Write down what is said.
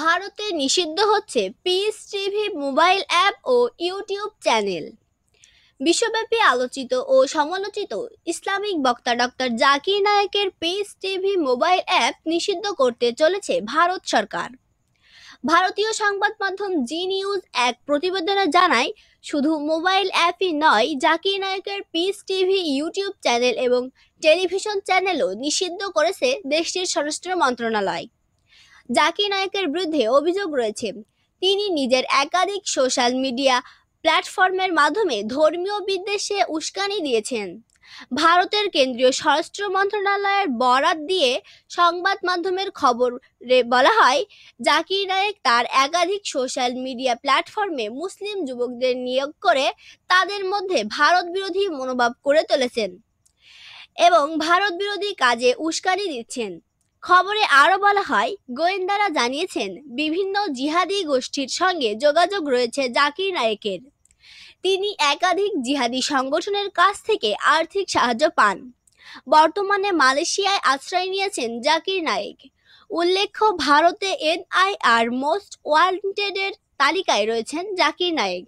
ভারতে নিষিদ্ধ হচ্ছে পিস টিভি মোবাইল অ্যাপ ও ইউটিউব চ্যানেল বিশ্বব্যাপী আলোচিত ও সমালোচিত ইসলামিক বক্তা ডক্টর জাকির নায়কের পিস টিভি মোবাইল অ্যাপ নিষিদ্ধ করতে চলেছে ভারত সরকার ভারতীয় সংবাদ মাধ্যম জি নিউজ এক প্রতিবেদনে জানায় শুধু মোবাইল অ্যাপই নয় জাকির নায়কের পিস টিভি ইউটিউব চ্যানেল এবং টেলিভিশন চ্যানেলও নিষিদ্ধ করেছে দেশটির স্বরাষ্ট্র মন্ত্রণালয় জাকির নায়কের বিরুদ্ধে অভিযোগ রয়েছে তিনি নিজের একাধিক সোশ্যাল মিডিয়া প্ল্যাটফর্মের মাধ্যমে ধর্মীয় বিদ্বেষে উস্কানি দিয়েছেন ভারতের কেন্দ্রীয় স্বরাষ্ট্র মন্ত্রণালয়ের বরাত দিয়ে সংবাদ মাধ্যমের খবরে বলা হয় জাকির নায়ক তার একাধিক সোশ্যাল মিডিয়া প্ল্যাটফর্মে মুসলিম যুবকদের নিয়োগ করে তাদের মধ্যে ভারত বিরোধী মনোভাব করে তুলেছেন এবং ভারত বিরোধী কাজে উস্কানি দিচ্ছেন খবরে আরও বলা হয় গোয়েন্দারা জানিয়েছেন বিভিন্ন জিহাদি গোষ্ঠীর সঙ্গে যোগাযোগ রয়েছে জাকির নায়েকের তিনি একাধিক জিহাদি সংগঠনের কাছ থেকে আর্থিক সাহায্য পান বর্তমানে মালয়েশিয়ায় আশ্রয় নিয়েছেন জাকির নায়েক উল্লেখ্য ভারতে এনআইআর মোস্ট ওয়ান্টেডের তালিকায় রয়েছেন জাকির নায়েক